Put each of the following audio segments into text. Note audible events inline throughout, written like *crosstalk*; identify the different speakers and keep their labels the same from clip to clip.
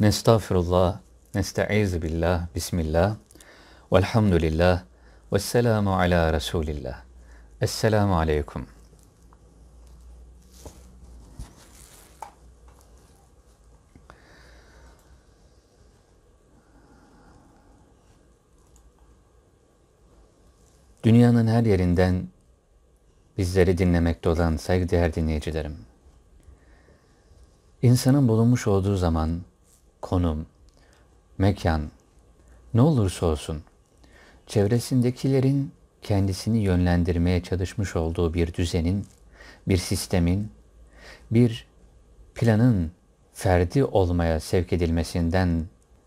Speaker 1: Nestağfirullah, nesta'izu billah, bismillah, velhamdülillah, selamu ala Resulillah. Esselamu aleyküm. Dünyanın her yerinden bizleri dinlemekte olan saygıdeğer dinleyicilerim. İnsanın bulunmuş olduğu zaman konum, mekan, ne olursa olsun çevresindekilerin kendisini yönlendirmeye çalışmış olduğu bir düzenin, bir sistemin, bir planın ferdi olmaya sevk edilmesinden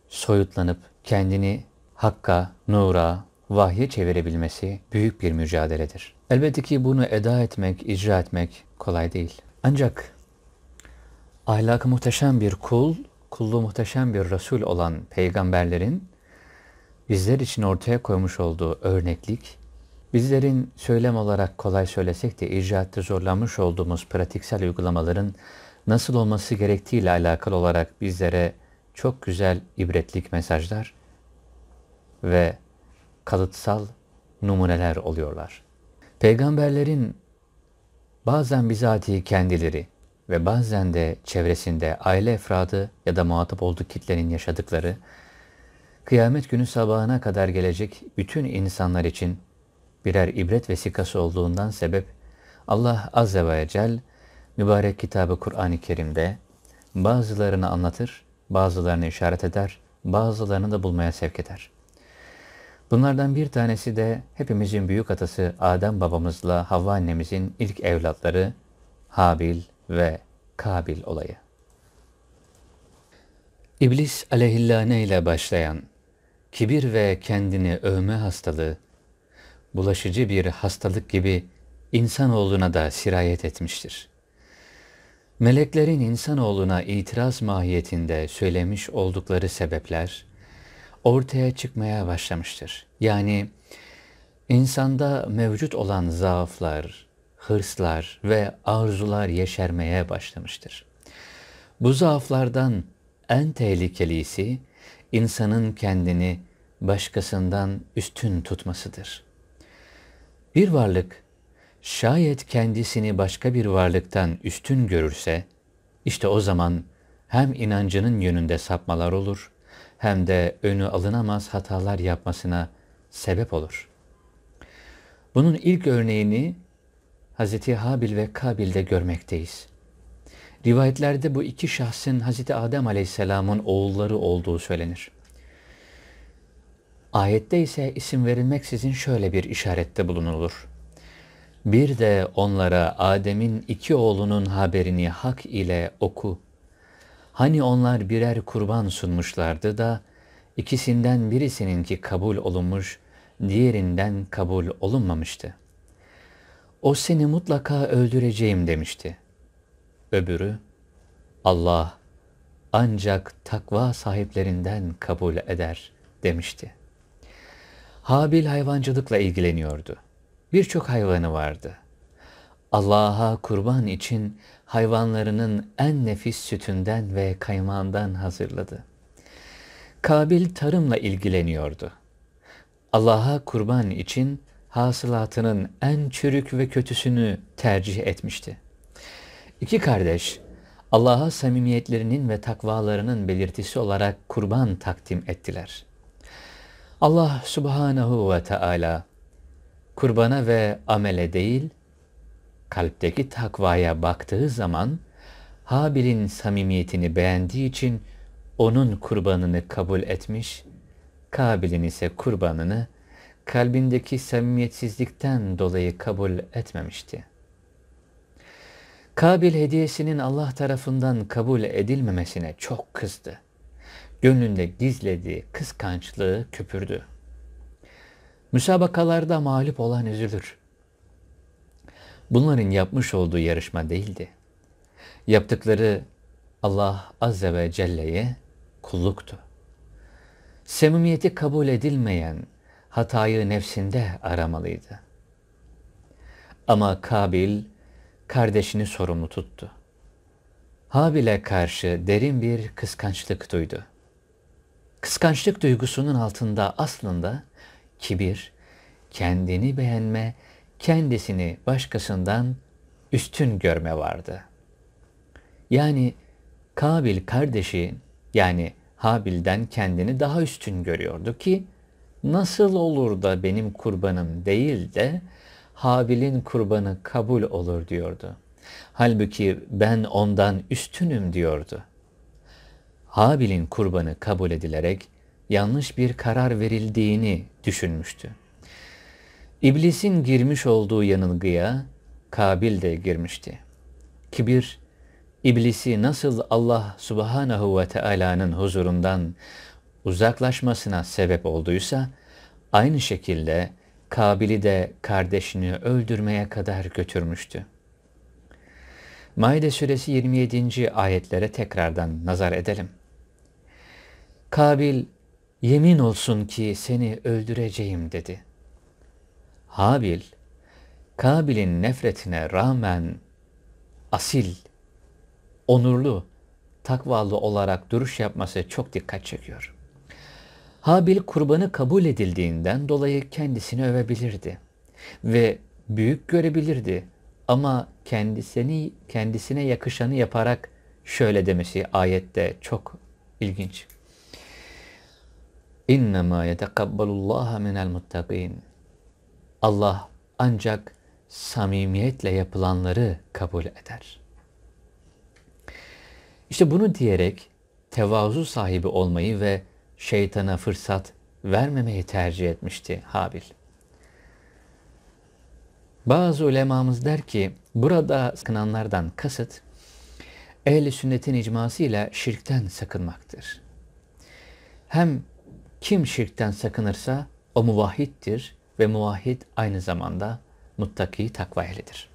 Speaker 1: soyutlanıp kendini hakka, nura, vahye çevirebilmesi büyük bir mücadeledir. Elbette ki bunu eda etmek, icra etmek kolay değil. Ancak ahlak muhteşem bir kul kullu muhteşem bir Resul olan peygamberlerin bizler için ortaya koymuş olduğu örneklik, bizlerin söylem olarak kolay söylesek de icraatte zorlanmış olduğumuz pratiksel uygulamaların nasıl olması gerektiği ile alakalı olarak bizlere çok güzel ibretlik mesajlar ve kalıtsal numuneler oluyorlar. Peygamberlerin bazen bizatihi kendileri, ve bazen de çevresinde aile efradı ya da muhatap olduğu kitlenin yaşadıkları, kıyamet günü sabahına kadar gelecek bütün insanlar için birer ibret vesikası olduğundan sebep Allah Azze ve Cel mübarek kitabı Kur'an-ı Kerim'de bazılarını anlatır, bazılarını işaret eder, bazılarını da bulmaya sevk eder. Bunlardan bir tanesi de hepimizin büyük atası Adem babamızla Havva annemizin ilk evlatları Habil, ve Kabil olayı. İblis aleyhillâne ile başlayan kibir ve kendini övme hastalığı, bulaşıcı bir hastalık gibi insanoğluna da sirayet etmiştir. Meleklerin insanoğluna itiraz mahiyetinde söylemiş oldukları sebepler ortaya çıkmaya başlamıştır. Yani insanda mevcut olan zaaflar, hırslar ve arzular yeşermeye başlamıştır. Bu zaaflardan en tehlikelisi insanın kendini başkasından üstün tutmasıdır. Bir varlık şayet kendisini başka bir varlıktan üstün görürse, işte o zaman hem inancının yönünde sapmalar olur, hem de önü alınamaz hatalar yapmasına sebep olur. Bunun ilk örneğini Hz. Habil ve Kabil'de görmekteyiz. Rivayetlerde bu iki şahsın Hz. Adem Aleyhisselam'ın oğulları olduğu söylenir. Ayette ise isim verilmeksizin şöyle bir işarette bulunulur. Bir de onlara Adem'in iki oğlunun haberini hak ile oku. Hani onlar birer kurban sunmuşlardı da ikisinden birisininki kabul olunmuş, diğerinden kabul olunmamıştı.'' o seni mutlaka öldüreceğim demişti. Öbürü, Allah ancak takva sahiplerinden kabul eder demişti. Habil hayvancılıkla ilgileniyordu. Birçok hayvanı vardı. Allah'a kurban için hayvanlarının en nefis sütünden ve kaymağından hazırladı. Kabil tarımla ilgileniyordu. Allah'a kurban için hasılatının en çürük ve kötüsünü tercih etmişti. İki kardeş Allah'a samimiyetlerinin ve takvalarının belirtisi olarak kurban takdim ettiler. Allah subhanahu ve Teala kurbana ve amele değil, kalpteki takvaya baktığı zaman Habil'in samimiyetini beğendiği için onun kurbanını kabul etmiş, Kabil'in ise kurbanını kalbindeki samimiyetsizlikten dolayı kabul etmemişti. Kabil hediyesinin Allah tarafından kabul edilmemesine çok kızdı. Gönlünde gizlediği kıskançlığı köpürdü. Müsabakalarda mağlup olan üzülür. Bunların yapmış olduğu yarışma değildi. Yaptıkları Allah Azze ve Celle'ye kulluktu. Samimiyeti kabul edilmeyen hatayı nefsinde aramalıydı. Ama Kabil kardeşini sorumlu tuttu. Habil'e karşı derin bir kıskançlık duydu. Kıskançlık duygusunun altında aslında kibir, kendini beğenme, kendisini başkasından üstün görme vardı. Yani Kabil kardeşi yani Habil'den kendini daha üstün görüyordu ki nasıl olur da benim kurbanım değil de Habil'in kurbanı kabul olur diyordu. Halbuki ben ondan üstünüm diyordu. Habil'in kurbanı kabul edilerek yanlış bir karar verildiğini düşünmüştü. İblisin girmiş olduğu yanılgıya Kabil de girmişti. Kibir, iblisi nasıl Allah subhanahu ve teala'nın huzurundan uzaklaşmasına sebep olduysa, aynı şekilde Kabil'i de kardeşini öldürmeye kadar götürmüştü. Maide suresi 27. ayetlere tekrardan nazar edelim. Kabil, yemin olsun ki seni öldüreceğim dedi. Habil, Kabil'in nefretine rağmen asil, onurlu, takvalı olarak duruş yapması çok dikkat çekiyor. Habil kurbanı kabul edildiğinden dolayı kendisini övebilirdi ve büyük görebilirdi ama kendisini kendisine yakışanı yaparak şöyle demesi ayette çok ilginç. İnnemâ yetekabbalullâhe minel muttaqîn. Allah ancak samimiyetle yapılanları kabul eder. İşte bunu diyerek tevazu sahibi olmayı ve şeytana fırsat vermemeyi tercih etmişti Habil. Bazı ulemamız der ki burada sakınanlardan kasıt ehli sünnetin icmasıyla şirkten sakınmaktır. Hem kim şirkten sakınırsa o muvahhittir ve muvahhid aynı zamanda muttaki takva ehlidir.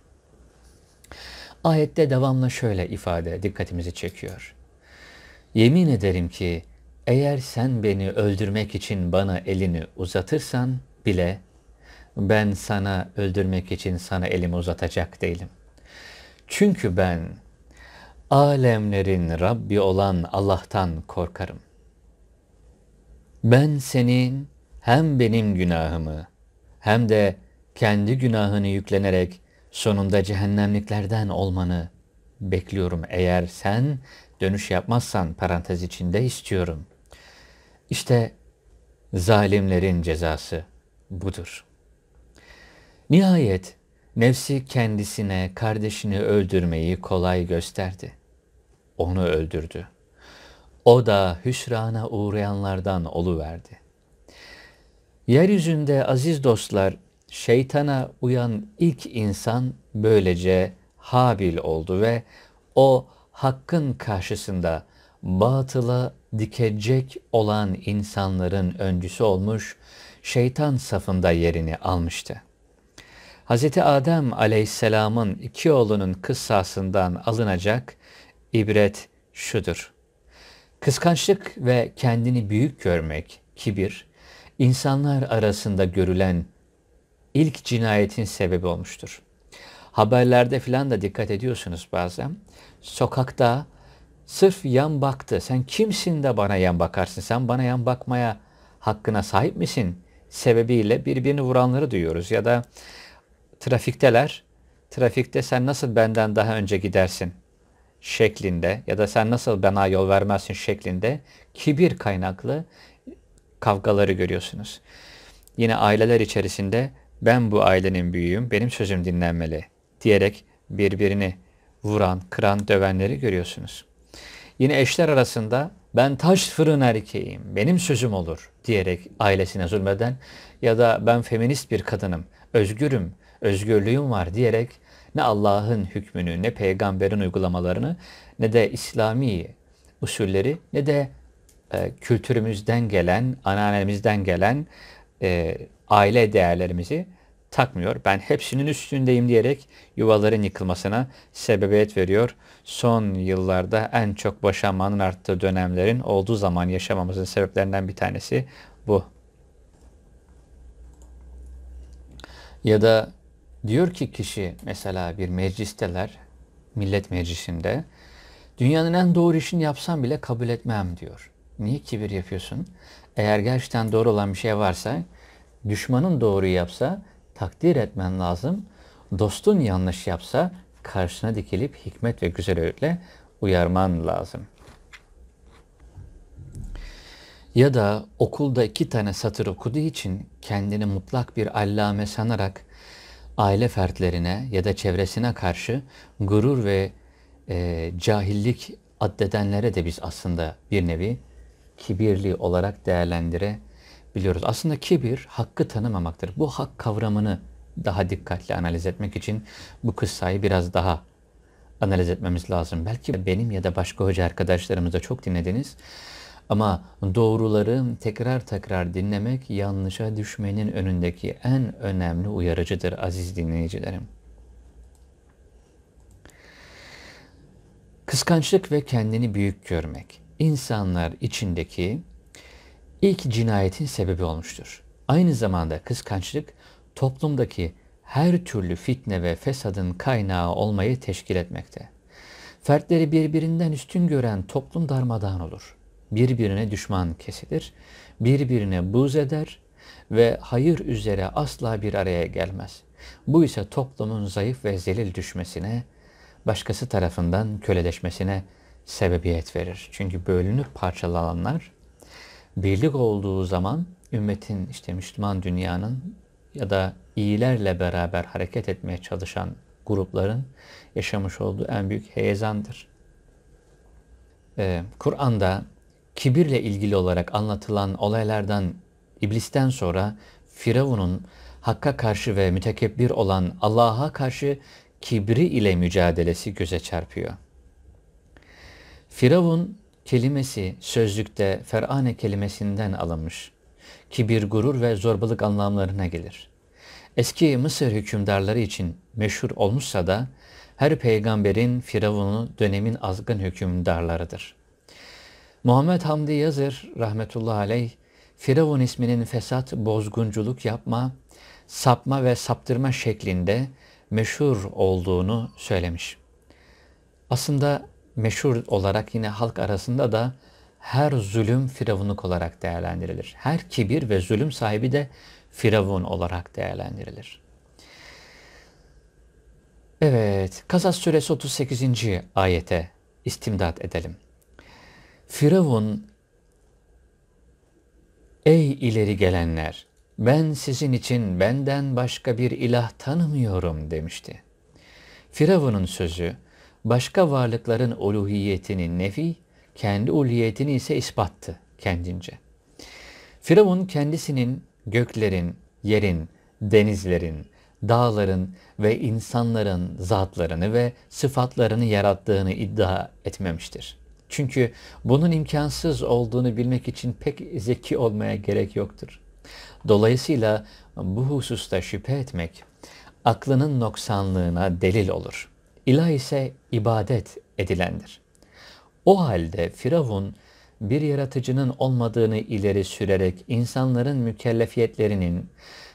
Speaker 1: Ayette devamla şöyle ifade dikkatimizi çekiyor. Yemin ederim ki eğer sen beni öldürmek için bana elini uzatırsan bile ben sana öldürmek için sana elimi uzatacak değilim. Çünkü ben alemlerin Rabbi olan Allah'tan korkarım. Ben senin hem benim günahımı hem de kendi günahını yüklenerek sonunda cehennemliklerden olmanı bekliyorum. Eğer sen dönüş yapmazsan parantez içinde istiyorum. İşte zalimlerin cezası budur. Nihayet nefsi kendisine kardeşini öldürmeyi kolay gösterdi. Onu öldürdü. O da hüsrana uğrayanlardan oluverdi. Yeryüzünde aziz dostlar, şeytana uyan ilk insan böylece Habil oldu ve o Hakk'ın karşısında batıla dikecek olan insanların öncüsü olmuş, şeytan safında yerini almıştı. Hz. Adem aleyhisselamın iki oğlunun kıssasından alınacak ibret şudur. Kıskançlık ve kendini büyük görmek, kibir, insanlar arasında görülen ilk cinayetin sebebi olmuştur. Haberlerde filan da dikkat ediyorsunuz bazen. Sokakta sırf yan baktı. Sen kimsin de bana yan bakarsın? Sen bana yan bakmaya hakkına sahip misin? Sebebiyle birbirini vuranları duyuyoruz. Ya da trafikteler, trafikte sen nasıl benden daha önce gidersin şeklinde ya da sen nasıl bana yol vermezsin şeklinde kibir kaynaklı kavgaları görüyorsunuz. Yine aileler içerisinde ben bu ailenin büyüğüm, benim sözüm dinlenmeli diyerek birbirini vuran, kıran, dövenleri görüyorsunuz. Yine eşler arasında ben taş fırın erkeğim, benim sözüm olur diyerek ailesine zulmeden ya da ben feminist bir kadınım, özgürüm, özgürlüğüm var diyerek ne Allah'ın hükmünü, ne peygamberin uygulamalarını, ne de İslami usulleri, ne de e, kültürümüzden gelen, anneannemizden gelen e, aile değerlerimizi takmıyor. Ben hepsinin üstündeyim diyerek yuvaların yıkılmasına sebebiyet veriyor son yıllarda en çok boşanmanın arttığı dönemlerin olduğu zaman yaşamamızın sebeplerinden bir tanesi bu. Ya da diyor ki kişi mesela bir meclisteler, millet meclisinde dünyanın en doğru işini yapsam bile kabul etmem diyor. Niye kibir yapıyorsun? Eğer gerçekten doğru olan bir şey varsa düşmanın doğruyu yapsa takdir etmen lazım. Dostun yanlış yapsa karşına dikilip hikmet ve güzel öğütle uyarman lazım. Ya da okulda iki tane satır okuduğu için kendini mutlak bir allame sanarak aile fertlerine ya da çevresine karşı gurur ve e, cahillik addedenlere de biz aslında bir nevi kibirli olarak değerlendirebiliyoruz. Aslında kibir hakkı tanımamaktır. Bu hak kavramını daha dikkatli analiz etmek için bu kıssayı biraz daha analiz etmemiz lazım. Belki benim ya da başka hoca arkadaşlarımızda çok dinlediniz. Ama doğruları tekrar tekrar dinlemek yanlışa düşmenin önündeki en önemli uyarıcıdır aziz dinleyicilerim. Kıskançlık ve kendini büyük görmek insanlar içindeki ilk cinayetin sebebi olmuştur. Aynı zamanda kıskançlık toplumdaki her türlü fitne ve fesadın kaynağı olmayı teşkil etmekte. Fertleri birbirinden üstün gören toplum darmadağın olur. Birbirine düşman kesilir, birbirine buz eder ve hayır üzere asla bir araya gelmez. Bu ise toplumun zayıf ve zelil düşmesine, başkası tarafından köleleşmesine sebebiyet verir. Çünkü bölünüp parçalananlar birlik olduğu zaman ümmetin işte Müslüman dünyanın ya da iyilerle beraber hareket etmeye çalışan grupların yaşamış olduğu en büyük heyezandır. Ee, Kur'an'da kibirle ilgili olarak anlatılan olaylardan, iblisten sonra Firavun'un hakka karşı ve mütekebbir olan Allah'a karşı kibri ile mücadelesi göze çarpıyor. Firavun kelimesi sözlükte Ferane kelimesinden alınmış kibir, gurur ve zorbalık anlamlarına gelir. Eski Mısır hükümdarları için meşhur olmuşsa da her peygamberin firavunu dönemin azgın hükümdarlarıdır. Muhammed Hamdi Yazır rahmetullahi aleyh Firavun isminin fesat, bozgunculuk yapma, sapma ve saptırma şeklinde meşhur olduğunu söylemiş. Aslında meşhur olarak yine halk arasında da her zulüm firavunluk olarak değerlendirilir. Her kibir ve zulüm sahibi de firavun olarak değerlendirilir. Evet, Kasas suresi 38. ayete istimdat edelim. Firavun, ey ileri gelenler, ben sizin için benden başka bir ilah tanımıyorum demişti. Firavun'un sözü, başka varlıkların uluhiyetini nefi kendi uliyetini ise ispattı kendince. Firavun kendisinin göklerin, yerin, denizlerin, dağların ve insanların zatlarını ve sıfatlarını yarattığını iddia etmemiştir. Çünkü bunun imkansız olduğunu bilmek için pek zeki olmaya gerek yoktur. Dolayısıyla bu hususta şüphe etmek aklının noksanlığına delil olur. İlah ise ibadet edilendir. O halde Firavun bir yaratıcının olmadığını ileri sürerek insanların mükellefiyetlerinin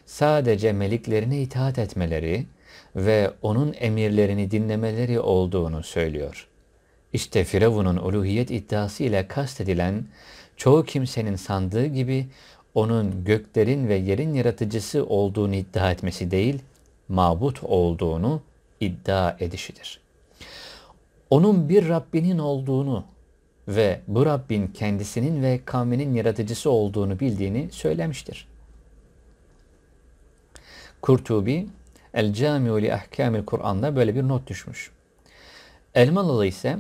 Speaker 1: sadece meliklerine itaat etmeleri ve onun emirlerini dinlemeleri olduğunu söylüyor. İşte Firavun'un uluhiyet iddiası ile kastedilen çoğu kimsenin sandığı gibi onun göklerin ve yerin yaratıcısı olduğunu iddia etmesi değil, mabut olduğunu iddia edişidir.'' onun bir Rabbinin olduğunu ve bu Rabbin kendisinin ve kavminin yaratıcısı olduğunu bildiğini söylemiştir. Kurtubi El Camiu li Ahkamil Kur'an'da böyle bir not düşmüş. Elmalılı ise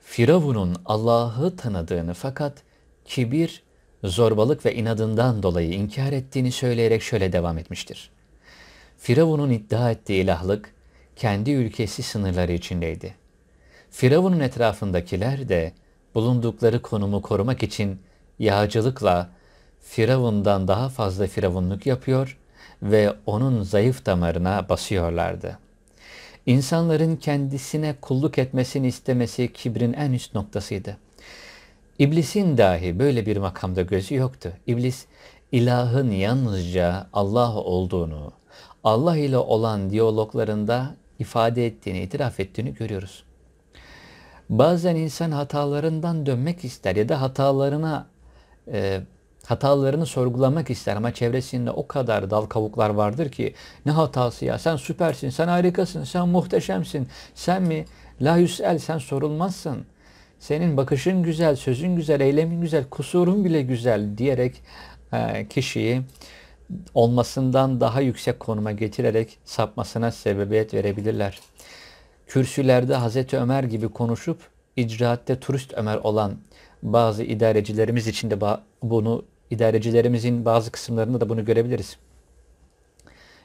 Speaker 1: Firavun'un Allah'ı tanıdığını fakat kibir, zorbalık ve inadından dolayı inkar ettiğini söyleyerek şöyle devam etmiştir. Firavun'un iddia ettiği ilahlık kendi ülkesi sınırları içindeydi.'' Firavun'un etrafındakiler de bulundukları konumu korumak için yağcılıkla Firavun'dan daha fazla firavunluk yapıyor ve onun zayıf damarına basıyorlardı. İnsanların kendisine kulluk etmesini istemesi kibrin en üst noktasıydı. İblisin dahi böyle bir makamda gözü yoktu. İblis ilahın yalnızca Allah olduğunu, Allah ile olan diyaloglarında ifade ettiğini, itiraf ettiğini görüyoruz. Bazen insan hatalarından dönmek ister ya da hatalarına e, hatalarını sorgulamak ister ama çevresinde o kadar dal kavuklar vardır ki ne hatası ya sen süpersin, sen harikasın, sen muhteşemsin, sen mi? La yüsel sen sorulmazsın. Senin bakışın güzel, sözün güzel, eylemin güzel, kusurun bile güzel diyerek e, kişiyi olmasından daha yüksek konuma getirerek sapmasına sebebiyet verebilirler kürsülerde Hazreti Ömer gibi konuşup icraatte turist Ömer olan bazı idarecilerimiz için de bunu idarecilerimizin bazı kısımlarında da bunu görebiliriz.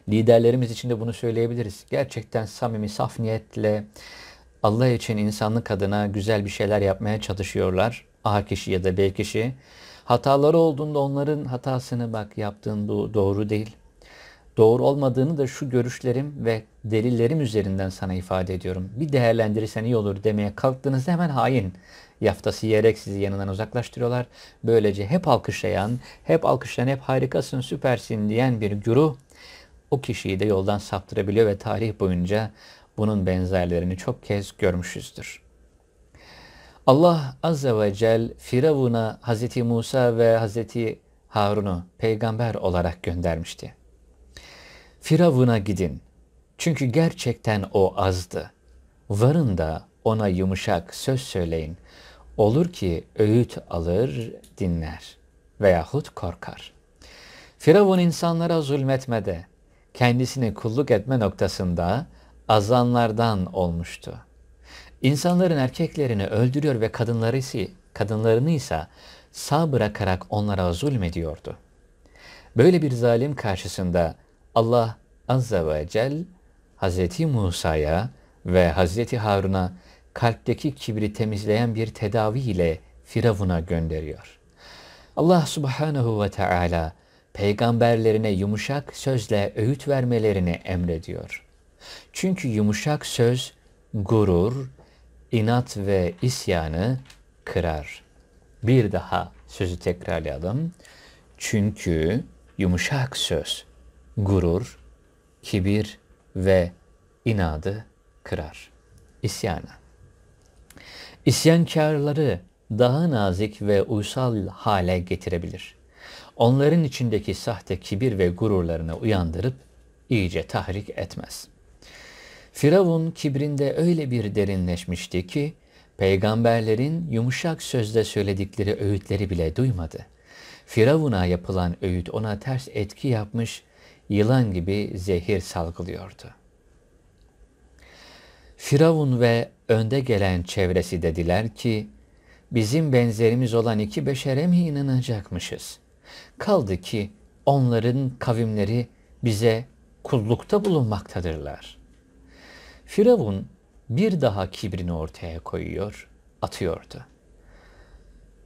Speaker 1: Liderlerimiz için de bunu söyleyebiliriz. Gerçekten samimi, saf niyetle Allah için insanlık adına güzel bir şeyler yapmaya çalışıyorlar. A kişi ya da B kişi. Hataları olduğunda onların hatasını bak yaptığın bu doğru değil doğru olmadığını da şu görüşlerim ve delillerim üzerinden sana ifade ediyorum. Bir değerlendirirsen iyi olur demeye kalktığınızda hemen hain yaftası yiyerek sizi yanından uzaklaştırıyorlar. Böylece hep alkışlayan, hep alkışlayan, hep harikasın, süpersin diyen bir guru o kişiyi de yoldan saptırabiliyor ve tarih boyunca bunun benzerlerini çok kez görmüşüzdür. Allah Azze ve Cel Firavun'a Hz. Musa ve Hz. Harun'u peygamber olarak göndermişti. Firavun'a gidin. Çünkü gerçekten o azdı. Varın da ona yumuşak söz söyleyin. Olur ki öğüt alır, dinler veyahut korkar. Firavun insanlara zulmetmede, kendisini kulluk etme noktasında azanlardan olmuştu. İnsanların erkeklerini öldürüyor ve kadınları ise, kadınlarını ise sağ bırakarak onlara zulmediyordu. Böyle bir zalim karşısında Allah Azze ve Cel Hz. Musa'ya ve Hz. Harun'a kalpteki kibri temizleyen bir tedavi ile Firavun'a gönderiyor. Allah Subhanahu ve Teala peygamberlerine yumuşak sözle öğüt vermelerini emrediyor. Çünkü yumuşak söz gurur, inat ve isyanı kırar. Bir daha sözü tekrarlayalım. Çünkü yumuşak söz gurur, kibir ve inadı kırar. İsyana. İsyankarları daha nazik ve uysal hale getirebilir. Onların içindeki sahte kibir ve gururlarını uyandırıp iyice tahrik etmez. Firavun kibrinde öyle bir derinleşmişti ki peygamberlerin yumuşak sözde söyledikleri öğütleri bile duymadı. Firavun'a yapılan öğüt ona ters etki yapmış yılan gibi zehir salgılıyordu. Firavun ve önde gelen çevresi dediler ki, bizim benzerimiz olan iki beşere mi inanacakmışız? Kaldı ki onların kavimleri bize kullukta bulunmaktadırlar. Firavun bir daha kibrini ortaya koyuyor, atıyordu.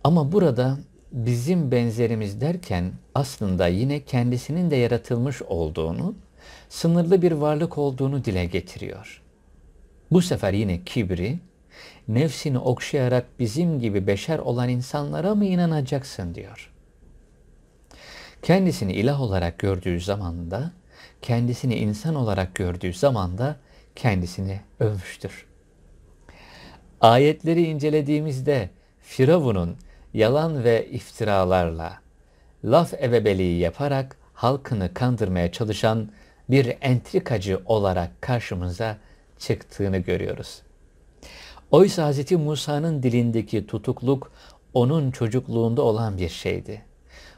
Speaker 1: Ama burada bizim benzerimiz derken aslında yine kendisinin de yaratılmış olduğunu, sınırlı bir varlık olduğunu dile getiriyor. Bu sefer yine kibri, nefsini okşayarak bizim gibi beşer olan insanlara mı inanacaksın diyor. Kendisini ilah olarak gördüğü zaman da, kendisini insan olarak gördüğü zaman da kendisini övmüştür. Ayetleri incelediğimizde Firavun'un yalan ve iftiralarla, laf evebeliği yaparak halkını kandırmaya çalışan bir entrikacı olarak karşımıza çıktığını görüyoruz. Oysa Hz. Musa'nın dilindeki tutukluk onun çocukluğunda olan bir şeydi.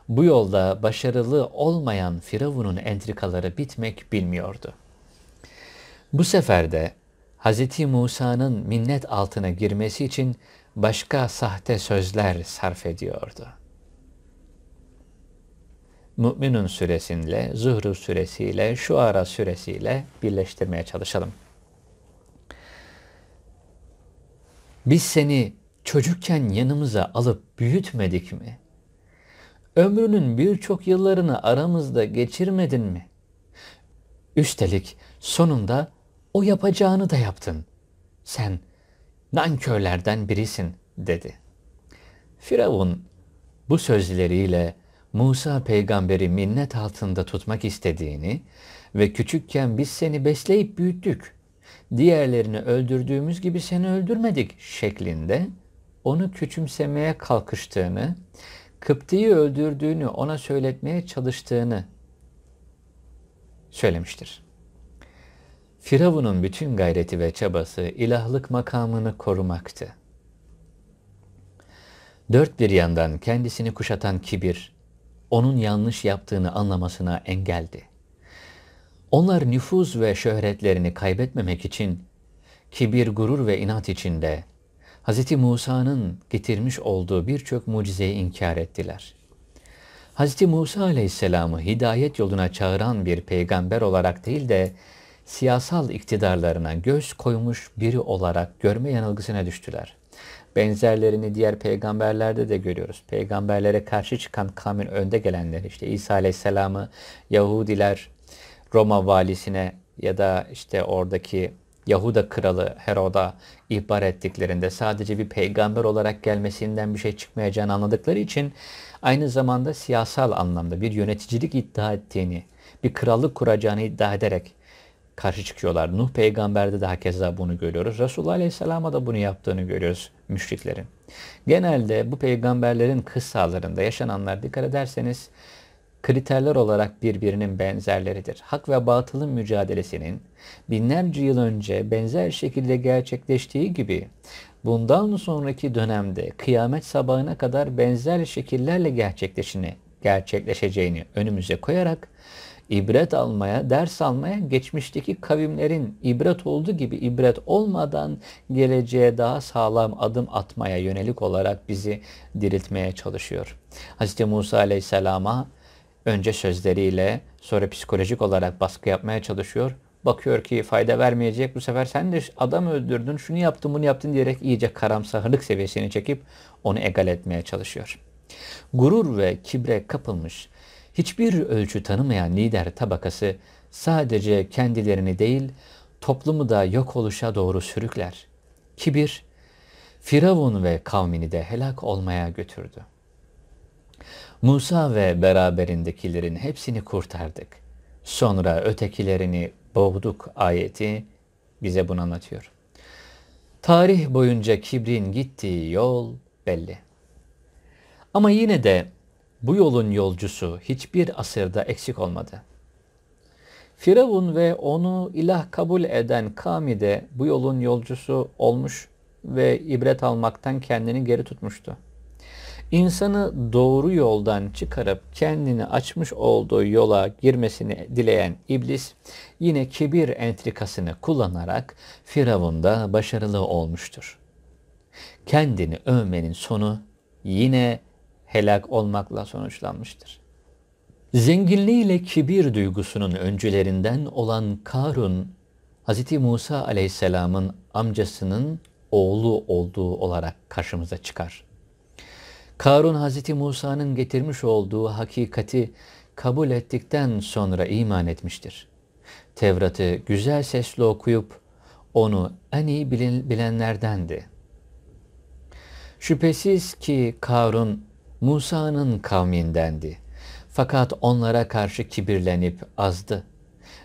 Speaker 1: Bu yolda başarılı olmayan Firavun'un entrikaları bitmek bilmiyordu. Bu sefer de Hz. Musa'nın minnet altına girmesi için başka sahte sözler sarf ediyordu. Mü'minun suresiyle, Zuhru suresiyle, Şuara suresiyle birleştirmeye çalışalım. Biz seni çocukken yanımıza alıp büyütmedik mi? Ömrünün birçok yıllarını aramızda geçirmedin mi? Üstelik sonunda o yapacağını da yaptın. Sen nankörlerden birisin dedi. Firavun bu sözleriyle Musa peygamberi minnet altında tutmak istediğini ve küçükken biz seni besleyip büyüttük, diğerlerini öldürdüğümüz gibi seni öldürmedik şeklinde onu küçümsemeye kalkıştığını, Kıpti'yi öldürdüğünü ona söyletmeye çalıştığını söylemiştir. Firavun'un bütün gayreti ve çabası ilahlık makamını korumaktı. Dört bir yandan kendisini kuşatan kibir, onun yanlış yaptığını anlamasına engeldi. Onlar nüfuz ve şöhretlerini kaybetmemek için, kibir, gurur ve inat içinde Hz. Musa'nın getirmiş olduğu birçok mucizeyi inkar ettiler. Hz. Musa aleyhisselamı hidayet yoluna çağıran bir peygamber olarak değil de siyasal iktidarlarına göz koymuş biri olarak görme yanılgısına düştüler. Benzerlerini diğer peygamberlerde de görüyoruz. Peygamberlere karşı çıkan kamin önde gelenler işte İsa Aleyhisselam'ı Yahudiler Roma valisine ya da işte oradaki Yahuda kralı Herod'a ihbar ettiklerinde sadece bir peygamber olarak gelmesinden bir şey çıkmayacağını anladıkları için aynı zamanda siyasal anlamda bir yöneticilik iddia ettiğini, bir krallık kuracağını iddia ederek karşı çıkıyorlar. Nuh peygamberde de hakeza bunu görüyoruz. Resulullah Aleyhisselam'a da bunu yaptığını görüyoruz müşriklerin. Genelde bu peygamberlerin kıssalarında yaşananlar dikkat ederseniz kriterler olarak birbirinin benzerleridir. Hak ve batılın mücadelesinin binlerce yıl önce benzer şekilde gerçekleştiği gibi bundan sonraki dönemde kıyamet sabahına kadar benzer şekillerle gerçekleşini gerçekleşeceğini önümüze koyarak ibret almaya, ders almaya geçmişteki kavimlerin ibret olduğu gibi ibret olmadan geleceğe daha sağlam adım atmaya yönelik olarak bizi diriltmeye çalışıyor. Hz. Musa aleyhisselama önce sözleriyle sonra psikolojik olarak baskı yapmaya çalışıyor. Bakıyor ki fayda vermeyecek bu sefer sen de adam öldürdün şunu yaptın bunu yaptın diyerek iyice karamsarlık seviyesini çekip onu egal etmeye çalışıyor. Gurur ve kibre kapılmış hiçbir ölçü tanımayan lider tabakası sadece kendilerini değil, toplumu da yok oluşa doğru sürükler. Kibir, Firavun ve kavmini de helak olmaya götürdü. Musa ve beraberindekilerin hepsini kurtardık. Sonra ötekilerini boğduk ayeti bize bunu anlatıyor. Tarih boyunca kibrin gittiği yol belli. Ama yine de bu yolun yolcusu hiçbir asırda eksik olmadı. Firavun ve onu ilah kabul eden kavmi de bu yolun yolcusu olmuş ve ibret almaktan kendini geri tutmuştu. İnsanı doğru yoldan çıkarıp kendini açmış olduğu yola girmesini dileyen iblis yine kibir entrikasını kullanarak Firavun'da başarılı olmuştur. Kendini övmenin sonu yine helak olmakla sonuçlanmıştır. Zenginliğiyle kibir duygusunun öncülerinden olan Karun, Hz. Musa aleyhisselamın amcasının oğlu olduğu olarak karşımıza çıkar. Karun Hz. Musa'nın getirmiş olduğu hakikati kabul ettikten sonra iman etmiştir. Tevrat'ı güzel sesle okuyup onu en iyi bilenlerdendi. Şüphesiz ki Karun Musa'nın kavmindendi. Fakat onlara karşı kibirlenip azdı.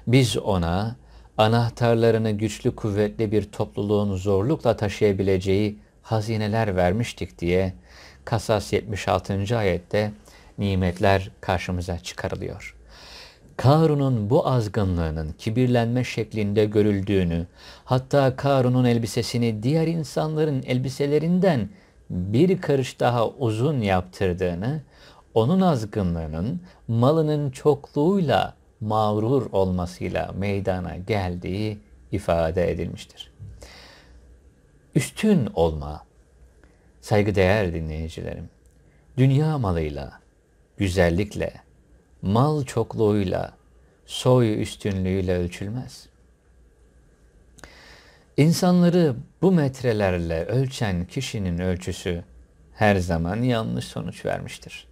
Speaker 1: Biz ona anahtarlarını güçlü kuvvetli bir topluluğun zorlukla taşıyabileceği hazineler vermiştik diye Kasas 76. ayette nimetler karşımıza çıkarılıyor. Karun'un bu azgınlığının kibirlenme şeklinde görüldüğünü, hatta Karun'un elbisesini diğer insanların elbiselerinden bir karış daha uzun yaptırdığını, onun azgınlığının malının çokluğuyla mağrur olmasıyla meydana geldiği ifade edilmiştir. Üstün olma, saygıdeğer dinleyicilerim, dünya malıyla, güzellikle, mal çokluğuyla, soy üstünlüğüyle ölçülmez. İnsanları bu metrelerle ölçen kişinin ölçüsü her zaman yanlış sonuç vermiştir.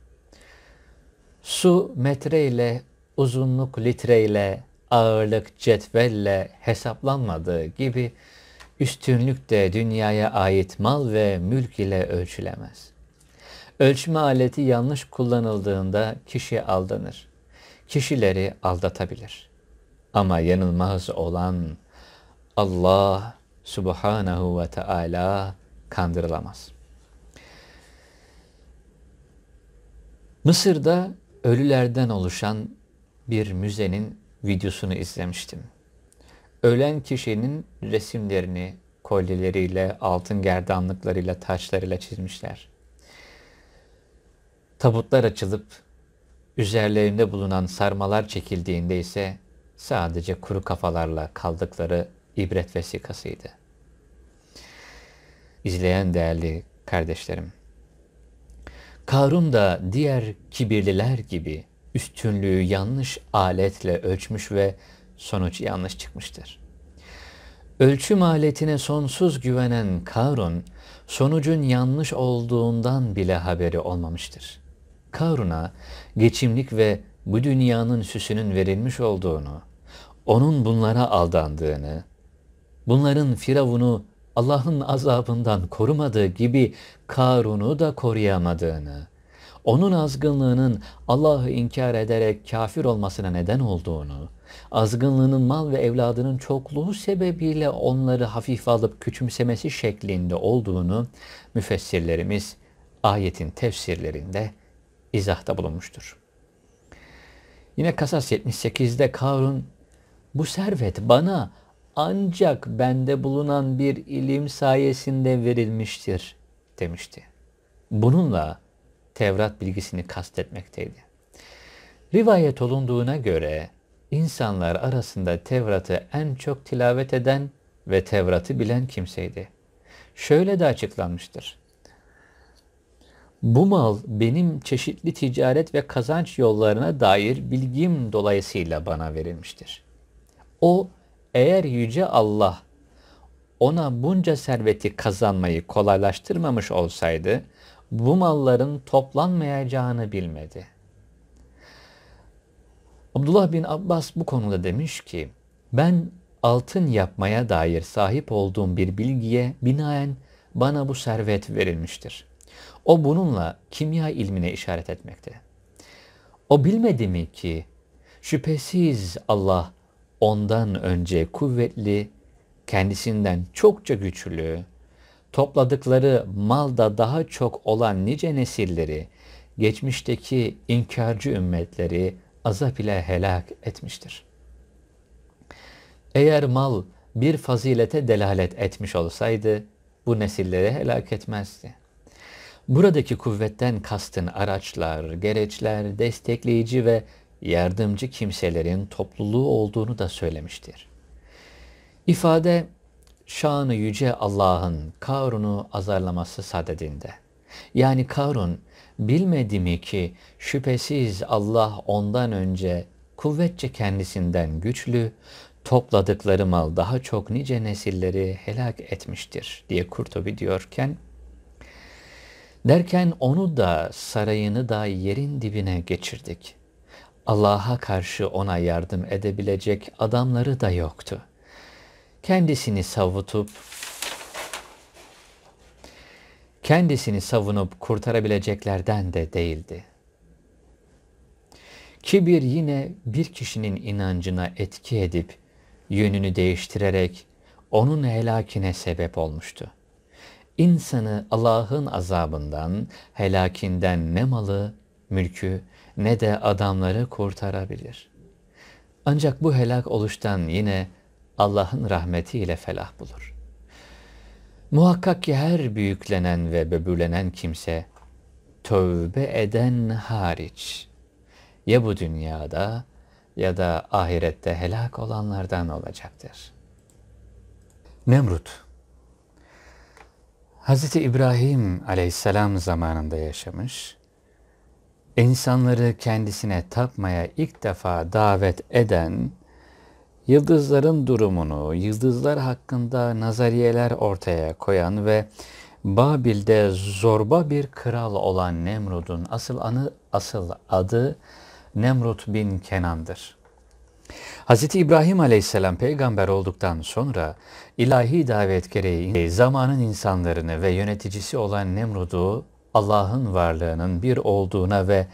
Speaker 1: Su metreyle, uzunluk litreyle, ağırlık cetvelle hesaplanmadığı gibi üstünlük de dünyaya ait mal ve mülk ile ölçülemez. Ölçme aleti yanlış kullanıldığında kişi aldanır. Kişileri aldatabilir. Ama yanılmaz olan Allah subhanahu ve Teala kandırılamaz. Mısır'da ölülerden oluşan bir müzenin videosunu izlemiştim. Ölen kişinin resimlerini kolyeleriyle, altın gerdanlıklarıyla, taçlarıyla çizmişler. Tabutlar açılıp üzerlerinde bulunan sarmalar çekildiğinde ise sadece kuru kafalarla kaldıkları ibret vesikasıydı. İzleyen değerli kardeşlerim, Karun da diğer kibirliler gibi üstünlüğü yanlış aletle ölçmüş ve sonuç yanlış çıkmıştır. Ölçüm aletine sonsuz güvenen Karun, sonucun yanlış olduğundan bile haberi olmamıştır. Karun'a geçimlik ve bu dünyanın süsünün verilmiş olduğunu, onun bunlara aldandığını, bunların Firavun'u Allah'ın azabından korumadığı gibi Karun'u da koruyamadığını, onun azgınlığının Allah'ı inkar ederek kafir olmasına neden olduğunu, azgınlığının mal ve evladının çokluğu sebebiyle onları hafif alıp küçümsemesi şeklinde olduğunu müfessirlerimiz ayetin tefsirlerinde izahta bulunmuştur. Yine Kasas 78'de Karun bu servet bana ancak bende bulunan bir ilim sayesinde verilmiştir demişti. Bununla Tevrat bilgisini kastetmekteydi. Rivayet olunduğuna göre insanlar arasında Tevrat'ı en çok tilavet eden ve Tevrat'ı bilen kimseydi. Şöyle de açıklanmıştır. Bu mal benim çeşitli ticaret ve kazanç yollarına dair bilgim dolayısıyla bana verilmiştir. O eğer Yüce Allah ona bunca serveti kazanmayı kolaylaştırmamış olsaydı, bu malların toplanmayacağını bilmedi. Abdullah bin Abbas bu konuda demiş ki, ben altın yapmaya dair sahip olduğum bir bilgiye binaen bana bu servet verilmiştir. O bununla kimya ilmine işaret etmekte. O bilmedi mi ki şüphesiz Allah ondan önce kuvvetli, kendisinden çokça güçlü, topladıkları malda daha çok olan nice nesilleri, geçmişteki inkarcı ümmetleri azap ile helak etmiştir. Eğer mal bir fazilete delalet etmiş olsaydı bu nesilleri helak etmezdi. Buradaki kuvvetten kastın araçlar, gereçler, destekleyici ve yardımcı kimselerin topluluğu olduğunu da söylemiştir. İfade şanı yüce Allah'ın Karun'u azarlaması sadedinde. Yani Karun bilmedi mi ki şüphesiz Allah ondan önce kuvvetçe kendisinden güçlü, topladıkları mal daha çok nice nesilleri helak etmiştir diye Kurtobi diyorken, derken onu da sarayını da yerin dibine geçirdik. Allah'a karşı ona yardım edebilecek adamları da yoktu. Kendisini savutup kendisini savunup kurtarabileceklerden de değildi. Kibir yine bir kişinin inancına etki edip yönünü değiştirerek onun helakine sebep olmuştu. İnsanı Allah'ın azabından, helakinden ne malı, mülkü ne de adamları kurtarabilir. Ancak bu helak oluştan yine Allah'ın rahmetiyle felah bulur. Muhakkak ki her büyüklenen ve böbürlenen kimse tövbe eden hariç ya bu dünyada ya da ahirette helak olanlardan olacaktır. Nemrut Hz. İbrahim aleyhisselam zamanında yaşamış insanları kendisine tapmaya ilk defa davet eden, yıldızların durumunu, yıldızlar hakkında nazariyeler ortaya koyan ve Babil'de zorba bir kral olan Nemrud'un asıl anı asıl adı Nemrut bin Kenan'dır. Hz. İbrahim aleyhisselam peygamber olduktan sonra ilahi davet gereği zamanın insanlarını ve yöneticisi olan Nemrud'u Allah'ın varlığının bir olduğuna ve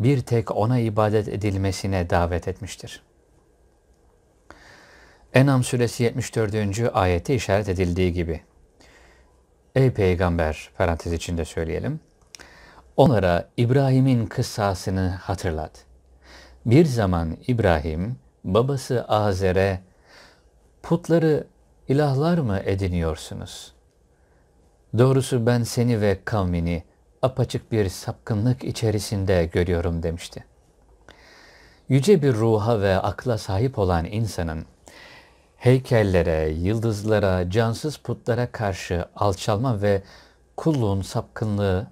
Speaker 1: bir tek ona ibadet edilmesine davet etmiştir. Enam suresi 74. ayette işaret edildiği gibi Ey peygamber parantez içinde söyleyelim. Onlara İbrahim'in kıssasını hatırlat. Bir zaman İbrahim babası Azer'e putları ilahlar mı ediniyorsunuz? Doğrusu ben seni ve kavmini apaçık bir sapkınlık içerisinde görüyorum demişti. Yüce bir ruha ve akla sahip olan insanın heykellere, yıldızlara, cansız putlara karşı alçalma ve kulluğun sapkınlığı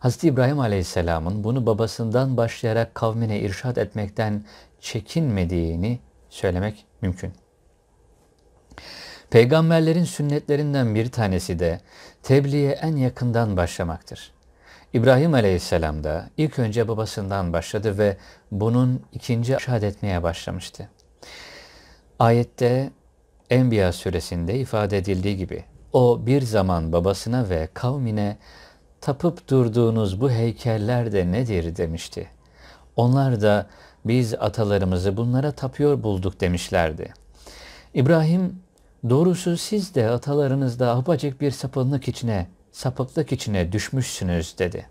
Speaker 1: Hz. İbrahim Aleyhisselam'ın bunu babasından başlayarak kavmine irşat etmekten çekinmediğini söylemek mümkün. Peygamberlerin sünnetlerinden bir tanesi de tebliğe en yakından başlamaktır. İbrahim aleyhisselam da ilk önce babasından başladı ve bunun ikinci şahit etmeye başlamıştı. Ayette Enbiya suresinde ifade edildiği gibi o bir zaman babasına ve kavmine tapıp durduğunuz bu heykeller de nedir demişti. Onlar da biz atalarımızı bunlara tapıyor bulduk demişlerdi. İbrahim Doğrusu siz de atalarınızda apacık bir sapıklık içine, sapıklık içine düşmüşsünüz dedi.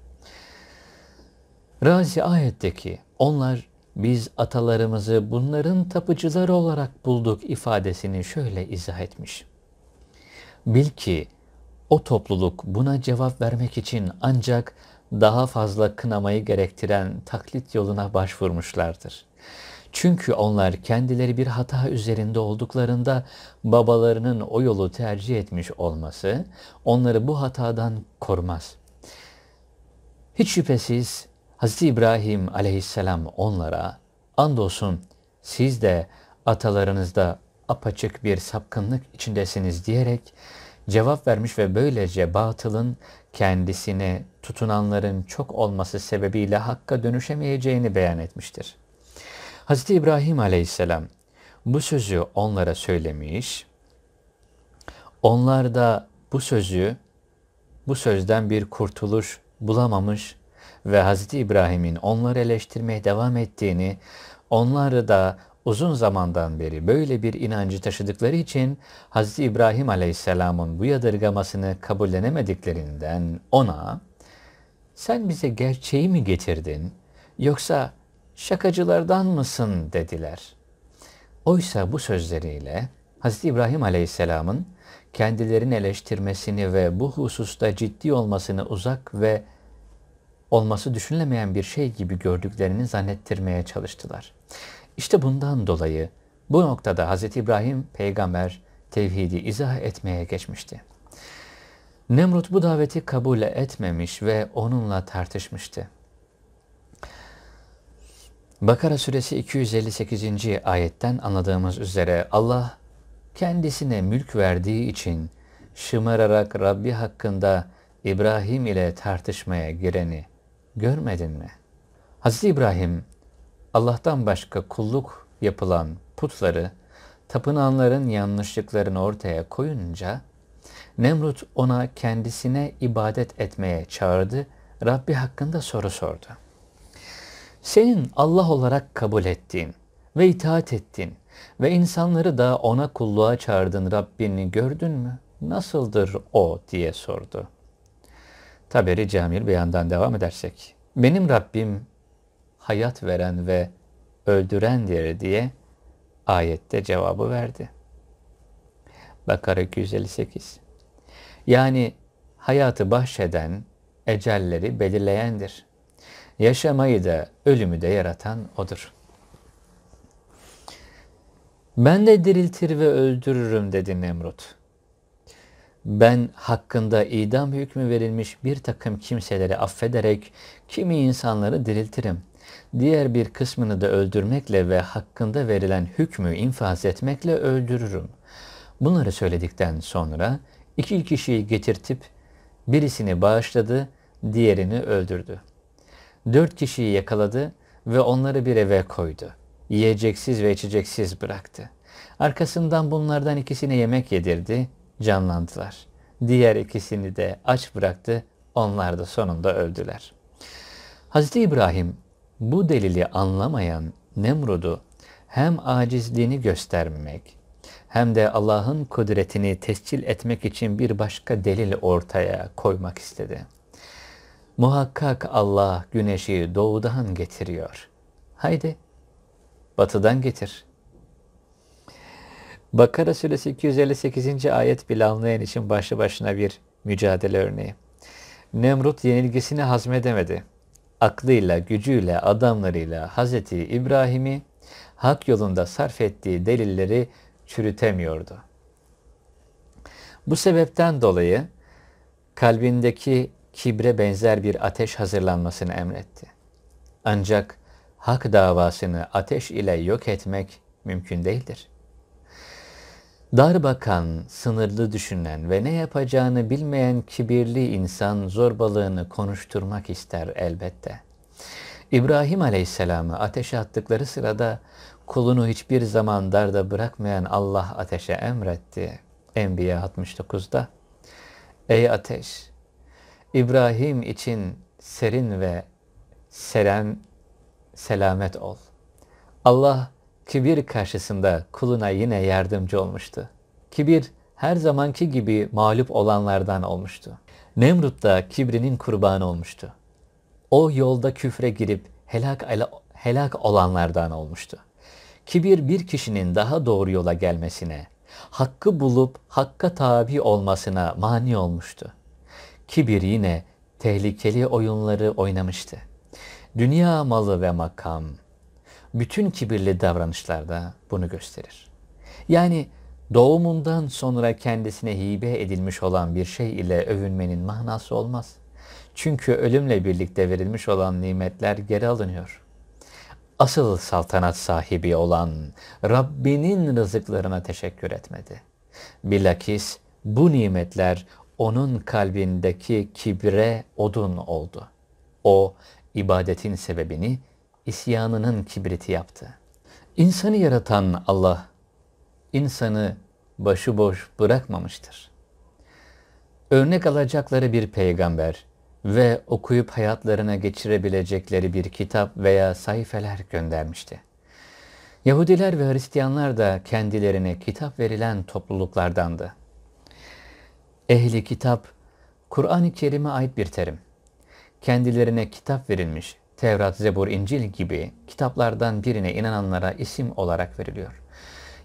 Speaker 1: Razi ayetteki onlar biz atalarımızı bunların tapıcıları olarak bulduk ifadesini şöyle izah etmiş. Bil ki o topluluk buna cevap vermek için ancak daha fazla kınamayı gerektiren taklit yoluna başvurmuşlardır. Çünkü onlar kendileri bir hata üzerinde olduklarında babalarının o yolu tercih etmiş olması onları bu hatadan korumaz. Hiç şüphesiz Hz. İbrahim aleyhisselam onlara andolsun siz de atalarınızda apaçık bir sapkınlık içindesiniz diyerek cevap vermiş ve böylece batılın kendisine tutunanların çok olması sebebiyle hakka dönüşemeyeceğini beyan etmiştir. Hz. İbrahim aleyhisselam bu sözü onlara söylemiş. Onlar da bu sözü, bu sözden bir kurtuluş bulamamış ve Hz. İbrahim'in onları eleştirmeye devam ettiğini, onları da uzun zamandan beri böyle bir inancı taşıdıkları için Hz. İbrahim aleyhisselamın bu yadırgamasını kabullenemediklerinden ona sen bize gerçeği mi getirdin yoksa şakacılardan mısın dediler. Oysa bu sözleriyle Hz. İbrahim Aleyhisselam'ın kendilerini eleştirmesini ve bu hususta ciddi olmasını uzak ve olması düşünülemeyen bir şey gibi gördüklerini zannettirmeye çalıştılar. İşte bundan dolayı bu noktada Hz. İbrahim peygamber tevhidi izah etmeye geçmişti. Nemrut bu daveti kabul etmemiş ve onunla tartışmıştı. Bakara suresi 258. ayetten anladığımız üzere Allah kendisine mülk verdiği için şımararak Rabbi hakkında İbrahim ile tartışmaya gireni görmedin mi? Hz. İbrahim Allah'tan başka kulluk yapılan putları tapınanların yanlışlıklarını ortaya koyunca Nemrut ona kendisine ibadet etmeye çağırdı, Rabbi hakkında soru sordu. Senin Allah olarak kabul ettiğin ve itaat ettiğin ve insanları da ona kulluğa çağırdın Rabbini gördün mü? Nasıldır o diye sordu. Taberi Camil beyandan devam edersek. Benim Rabbim hayat veren ve öldürendir diye ayette cevabı verdi. Bakara 258 Yani hayatı bahşeden, ecelleri belirleyendir yaşamayı da ölümü de yaratan O'dur. Ben de diriltir ve öldürürüm dedi Nemrut. Ben hakkında idam hükmü verilmiş bir takım kimseleri affederek kimi insanları diriltirim. Diğer bir kısmını da öldürmekle ve hakkında verilen hükmü infaz etmekle öldürürüm. Bunları söyledikten sonra iki kişiyi getirtip birisini bağışladı, diğerini öldürdü.'' dört kişiyi yakaladı ve onları bir eve koydu. Yiyeceksiz ve içeceksiz bıraktı. Arkasından bunlardan ikisine yemek yedirdi, canlandılar. Diğer ikisini de aç bıraktı, onlar da sonunda öldüler. Hz. İbrahim bu delili anlamayan Nemrud'u hem acizliğini göstermek hem de Allah'ın kudretini tescil etmek için bir başka delil ortaya koymak istedi. Muhakkak Allah güneşi doğudan getiriyor. Haydi batıdan getir. Bakara suresi 258. ayet bile anlayan için başlı başına bir mücadele örneği. Nemrut yenilgisini hazmedemedi. Aklıyla, gücüyle, adamlarıyla Hazreti İbrahim'i hak yolunda sarf ettiği delilleri çürütemiyordu. Bu sebepten dolayı kalbindeki kibre benzer bir ateş hazırlanmasını emretti. Ancak hak davasını ateş ile yok etmek mümkün değildir. Dar bakan, sınırlı düşünen ve ne yapacağını bilmeyen kibirli insan zorbalığını konuşturmak ister elbette. İbrahim Aleyhisselam'ı ateşe attıkları sırada kulunu hiçbir zaman darda bırakmayan Allah ateşe emretti. Enbiya 69'da. Ey ateş! İbrahim için serin ve selam selamet ol. Allah kibir karşısında kuluna yine yardımcı olmuştu. Kibir her zamanki gibi mağlup olanlardan olmuştu. Nemrut da kibrinin kurbanı olmuştu. O yolda küfre girip helak, helak olanlardan olmuştu. Kibir bir kişinin daha doğru yola gelmesine, hakkı bulup hakka tabi olmasına mani olmuştu. Kibir yine tehlikeli oyunları oynamıştı. Dünya malı ve makam bütün kibirli davranışlarda bunu gösterir. Yani doğumundan sonra kendisine hibe edilmiş olan bir şey ile övünmenin manası olmaz. Çünkü ölümle birlikte verilmiş olan nimetler geri alınıyor. Asıl saltanat sahibi olan Rabbinin rızıklarına teşekkür etmedi. Bilakis bu nimetler onun kalbindeki kibre odun oldu. O ibadetin sebebini isyanının kibriti yaptı. İnsanı yaratan Allah insanı başıboş bırakmamıştır. Örnek alacakları bir peygamber ve okuyup hayatlarına geçirebilecekleri bir kitap veya sayfeler göndermişti. Yahudiler ve Hristiyanlar da kendilerine kitap verilen topluluklardandı. Ehli kitap, Kur'an-ı Kerim'e ait bir terim. Kendilerine kitap verilmiş, Tevrat, Zebur, İncil gibi kitaplardan birine inananlara isim olarak veriliyor.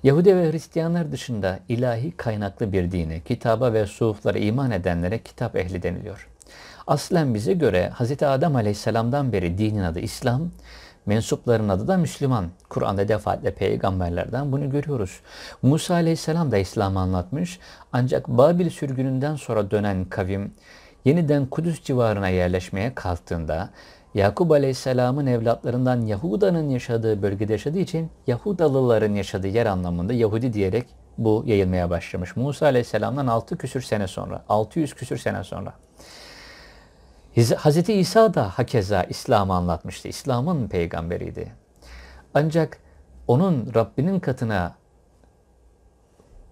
Speaker 1: Yahudi ve Hristiyanlar dışında ilahi kaynaklı bir dine, kitaba ve suhuflara iman edenlere kitap ehli deniliyor. Aslen bize göre Hz. Adem aleyhisselamdan beri dinin adı İslam, Mensupların adı da Müslüman. Kur'an'da defaatle peygamberlerden bunu görüyoruz. Musa aleyhisselam da İslam'ı anlatmış. Ancak Babil sürgününden sonra dönen kavim yeniden Kudüs civarına yerleşmeye kalktığında Yakup Aleyhisselam'ın evlatlarından Yahuda'nın yaşadığı bölgede yaşadığı için Yahudalıların yaşadığı yer anlamında Yahudi diyerek bu yayılmaya başlamış. Musa Aleyhisselam'dan 6 küsür sene sonra, 600 küsür sene sonra. Hz. İsa da hakeza İslam'ı anlatmıştı. İslam'ın peygamberiydi. Ancak onun Rabbinin katına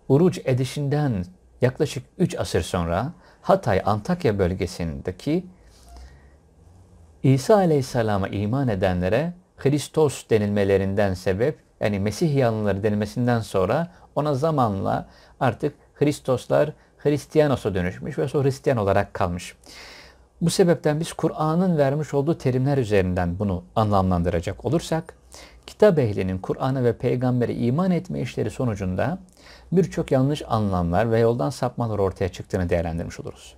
Speaker 1: uruç edişinden yaklaşık 3 asır sonra Hatay Antakya bölgesindeki İsa Aleyhisselam'a iman edenlere Hristos denilmelerinden sebep yani Mesih yanlıları denilmesinden sonra ona zamanla artık Hristoslar Hristiyanos'a dönüşmüş ve sonra Hristiyan olarak kalmış. Bu sebepten biz Kur'an'ın vermiş olduğu terimler üzerinden bunu anlamlandıracak olursak, kitap ehlinin Kur'an'a ve peygambere iman etme işleri sonucunda birçok yanlış anlamlar ve yoldan sapmalar ortaya çıktığını değerlendirmiş oluruz.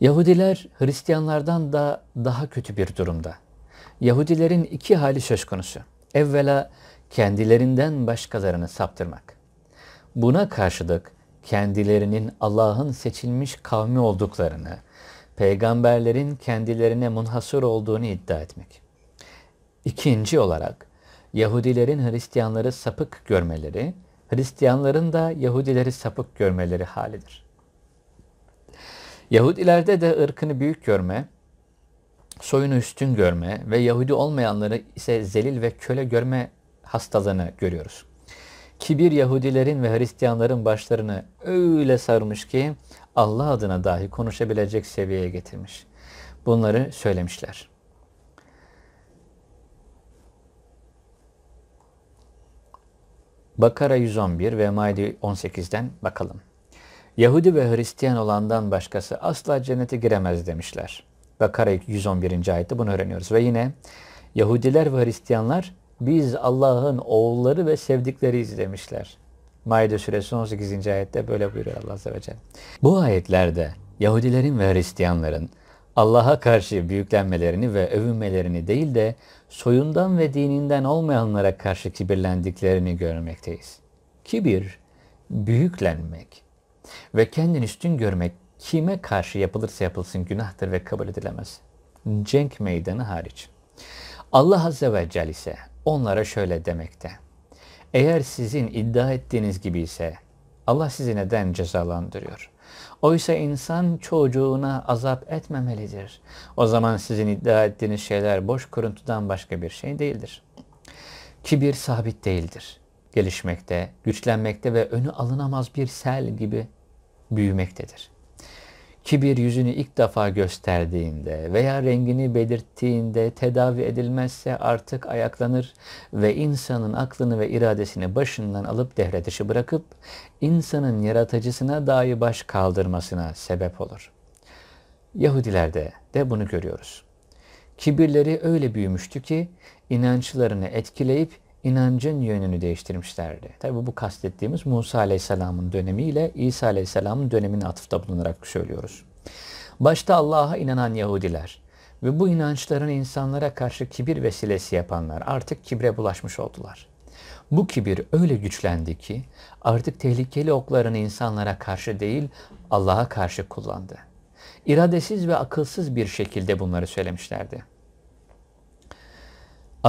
Speaker 1: Yahudiler Hristiyanlardan da daha kötü bir durumda. Yahudilerin iki hali söz konusu. Evvela kendilerinden başkalarını saptırmak. Buna karşılık kendilerinin Allah'ın seçilmiş kavmi olduklarını, peygamberlerin kendilerine munhasır olduğunu iddia etmek. İkinci olarak Yahudilerin Hristiyanları sapık görmeleri, Hristiyanların da Yahudileri sapık görmeleri halidir. Yahudilerde de ırkını büyük görme, soyunu üstün görme ve Yahudi olmayanları ise zelil ve köle görme hastalığını görüyoruz. Kibir Yahudilerin ve Hristiyanların başlarını öyle sarmış ki Allah adına dahi konuşabilecek seviyeye getirmiş. Bunları söylemişler. Bakara 111 ve Maide 18'den bakalım. Yahudi ve Hristiyan olandan başkası asla cennete giremez demişler. Bakara 111. ayette bunu öğreniyoruz. Ve yine Yahudiler ve Hristiyanlar biz Allah'ın oğulları ve sevdikleriyiz demişler. Maide suresi 18. ayette böyle buyuruyor Allah Azze ve Celle. Bu ayetlerde Yahudilerin ve Hristiyanların Allah'a karşı büyüklenmelerini ve övünmelerini değil de soyundan ve dininden olmayanlara karşı kibirlendiklerini görmekteyiz. Kibir, büyüklenmek ve kendini üstün görmek kime karşı yapılırsa yapılsın günahtır ve kabul edilemez. Cenk meydanı hariç. Allah Azze ve Celle ise onlara şöyle demekte. Eğer sizin iddia ettiğiniz gibi ise Allah sizi neden cezalandırıyor? Oysa insan çocuğuna azap etmemelidir. O zaman sizin iddia ettiğiniz şeyler boş kuruntudan başka bir şey değildir. Kibir sabit değildir. Gelişmekte, güçlenmekte ve önü alınamaz bir sel gibi büyümektedir.'' kibir yüzünü ilk defa gösterdiğinde veya rengini belirttiğinde tedavi edilmezse artık ayaklanır ve insanın aklını ve iradesini başından alıp devre dışı bırakıp insanın yaratıcısına dahi baş kaldırmasına sebep olur. Yahudilerde de bunu görüyoruz. Kibirleri öyle büyümüştü ki inançlarını etkileyip inancın yönünü değiştirmişlerdi. Tabi bu kastettiğimiz Musa Aleyhisselam'ın dönemiyle İsa Aleyhisselam'ın dönemini atıfta bulunarak söylüyoruz. Başta Allah'a inanan Yahudiler ve bu inançların insanlara karşı kibir vesilesi yapanlar artık kibre bulaşmış oldular. Bu kibir öyle güçlendi ki artık tehlikeli okların insanlara karşı değil Allah'a karşı kullandı. İradesiz ve akılsız bir şekilde bunları söylemişlerdi.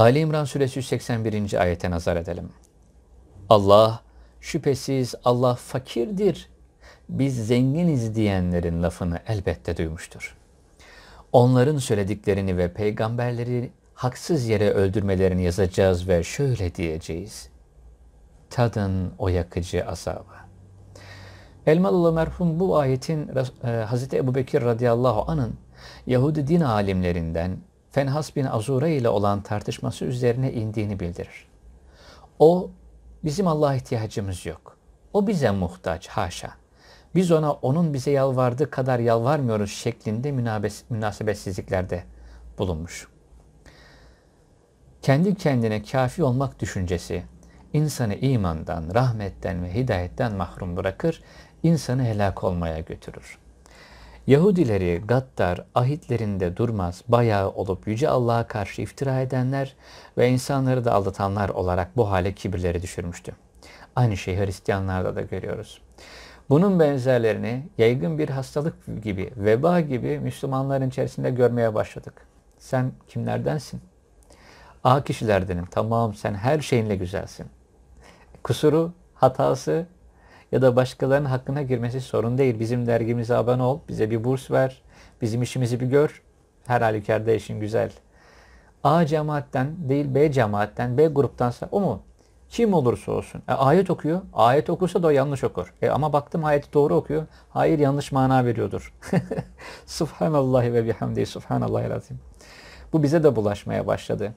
Speaker 1: Ali İmran Suresi 181. ayete nazar edelim. Allah, şüphesiz Allah fakirdir, biz zenginiz diyenlerin lafını elbette duymuştur. Onların söylediklerini ve peygamberleri haksız yere öldürmelerini yazacağız ve şöyle diyeceğiz. Tadın o yakıcı azabı. Elmalılı merhum bu ayetin e, Hz. Ebu Bekir radıyallahu anın Yahudi din alimlerinden Fenhas bin Azure ile olan tartışması üzerine indiğini bildirir. O, bizim Allah'a ihtiyacımız yok. O bize muhtaç, haşa. Biz ona onun bize yalvardığı kadar yalvarmıyoruz şeklinde münasebetsizliklerde bulunmuş. Kendi kendine kafi olmak düşüncesi, insanı imandan, rahmetten ve hidayetten mahrum bırakır, insanı helak olmaya götürür.'' Yahudileri gaddar, ahitlerinde durmaz, bayağı olup Yüce Allah'a karşı iftira edenler ve insanları da aldatanlar olarak bu hale kibirleri düşürmüştü. Aynı şeyi Hristiyanlarda da görüyoruz. Bunun benzerlerini yaygın bir hastalık gibi, veba gibi Müslümanların içerisinde görmeye başladık. Sen kimlerdensin? A kişilerdenim. Tamam sen her şeyinle güzelsin. Kusuru, hatası ya da başkalarının hakkına girmesi sorun değil. Bizim dergimize abone ol, bize bir burs ver, bizim işimizi bir gör. Her halükarda işin güzel. A cemaatten değil B cemaatten, B gruptansa o mu? Kim olursa olsun. E, ayet okuyor. Ayet okursa da o yanlış okur. E, ama baktım ayeti doğru okuyor. Hayır yanlış mana veriyordur. *laughs* Subhanallah ve bihamdi. Subhanallah lazim. Bu bize de bulaşmaya başladı.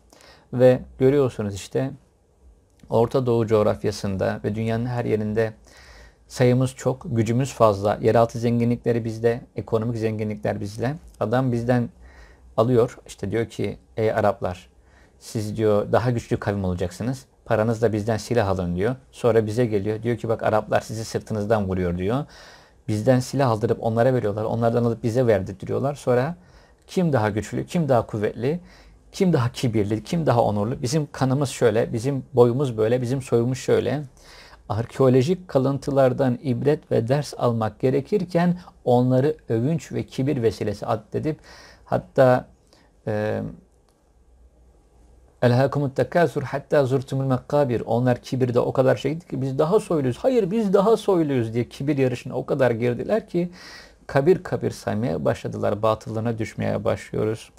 Speaker 1: Ve görüyorsunuz işte Orta Doğu coğrafyasında ve dünyanın her yerinde Sayımız çok, gücümüz fazla. Yeraltı zenginlikleri bizde, ekonomik zenginlikler bizde. Adam bizden alıyor. İşte diyor ki ey Araplar siz diyor daha güçlü kavim olacaksınız. Paranızla bizden silah alın diyor. Sonra bize geliyor. Diyor ki bak Araplar sizi sırtınızdan vuruyor diyor. Bizden silah aldırıp onlara veriyorlar. Onlardan alıp bize verdirtiyorlar. Sonra kim daha güçlü, kim daha kuvvetli, kim daha kibirli, kim daha onurlu. Bizim kanımız şöyle, bizim boyumuz böyle, bizim soyumuz şöyle arkeolojik kalıntılardan ibret ve ders almak gerekirken onları övünç ve kibir vesilesi addedip hatta e, Elhakumut tekasur hatta zurtumul mekkabir. Onlar kibirde o kadar şeydi ki biz daha soyluyuz. Hayır biz daha soyluyuz diye kibir yarışına o kadar girdiler ki kabir kabir saymaya başladılar. Batılına düşmeye başlıyoruz.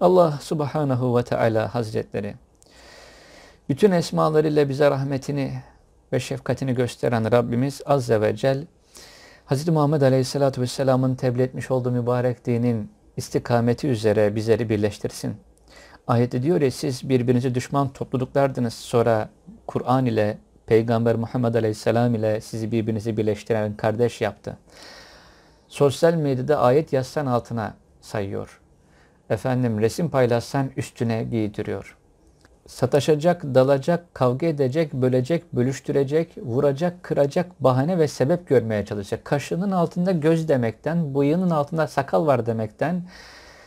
Speaker 1: Allah subhanahu ve teala hazretleri bütün esmalarıyla bize rahmetini ve şefkatini gösteren Rabbimiz Azze ve Cel, Hz. Muhammed Aleyhisselatü Vesselam'ın tebliğ etmiş olduğu mübarek dinin istikameti üzere bizleri birleştirsin. Ayette diyor ya siz birbirinizi düşman topluluklardınız sonra Kur'an ile Peygamber Muhammed Aleyhisselam ile sizi birbirinizi birleştiren kardeş yaptı. Sosyal medyada ayet yazsan altına sayıyor. Efendim resim paylaşsan üstüne giydiriyor sataşacak, dalacak, kavga edecek, bölecek, bölüştürecek, vuracak, kıracak bahane ve sebep görmeye çalışacak. Kaşının altında göz demekten, bıyığının altında sakal var demekten,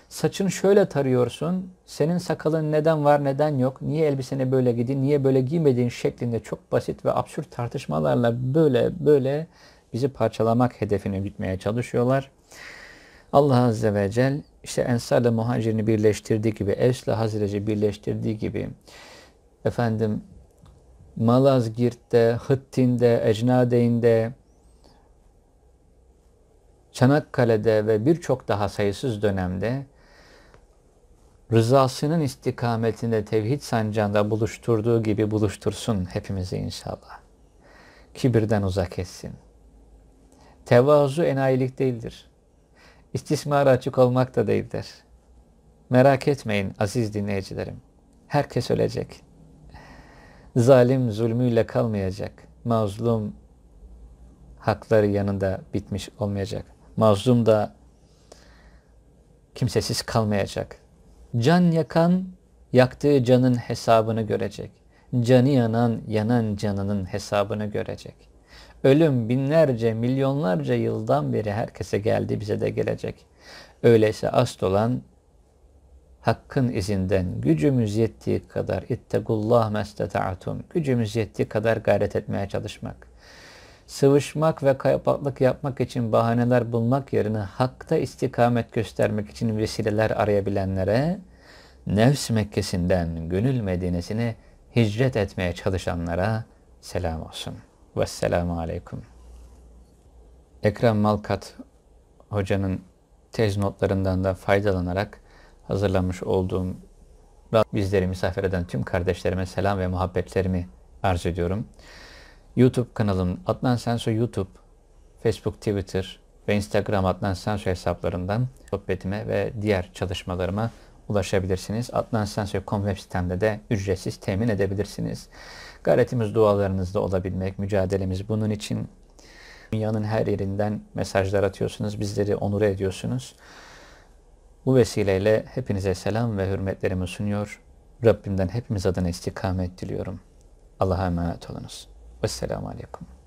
Speaker 1: saçını şöyle tarıyorsun, senin sakalın neden var neden yok, niye elbisene böyle giydin, niye böyle giymediğin şeklinde çok basit ve absürt tartışmalarla böyle böyle bizi parçalamak hedefine gitmeye çalışıyorlar. Allah Azze ve Celle işte Ensar'la Muhacir'ini birleştirdiği gibi, Evs'le Hazreci birleştirdiği gibi, efendim Malazgirt'te, Hıttin'de, Ecnadeyn'de, Çanakkale'de ve birçok daha sayısız dönemde rızasının istikametinde tevhid sancağında buluşturduğu gibi buluştursun hepimizi inşallah. Kibirden uzak etsin. Tevazu enayilik değildir istismara açık olmak da değildir. Merak etmeyin aziz dinleyicilerim. Herkes ölecek. Zalim zulmüyle kalmayacak. Mazlum hakları yanında bitmiş olmayacak. Mazlum da kimsesiz kalmayacak. Can yakan yaktığı canın hesabını görecek. Canı yanan yanan canının hesabını görecek. Ölüm binlerce, milyonlarca yıldan beri herkese geldi, bize de gelecek. Öyleyse ast olan Hakk'ın izinden gücümüz yettiği kadar ittegullah mesteta'tum gücümüz yettiği kadar gayret etmeye çalışmak. Sıvışmak ve kaypaklık yapmak için bahaneler bulmak yerine hakta istikamet göstermek için vesileler arayabilenlere Nefs Mekkesi'nden gönül Medine'sine hicret etmeye çalışanlara selam olsun.'' Vesselamu Aleyküm. Ekrem Malkat hocanın tez notlarından da faydalanarak hazırlamış olduğum bizleri misafir eden tüm kardeşlerime selam ve muhabbetlerimi arz ediyorum. YouTube kanalım Adnan Senso YouTube, Facebook, Twitter ve Instagram Adnan Senso hesaplarından sohbetime ve diğer çalışmalarıma ulaşabilirsiniz. Adnan Senso.com web sitemde de ücretsiz temin edebilirsiniz. Gayretimiz dualarınızda olabilmek, mücadelemiz bunun için. Dünyanın her yerinden mesajlar atıyorsunuz, bizleri onur ediyorsunuz. Bu vesileyle hepinize selam ve hürmetlerimi sunuyor. Rabbimden hepimiz adına istikamet diliyorum. Allah'a emanet olunuz. Vesselamu Aleyküm.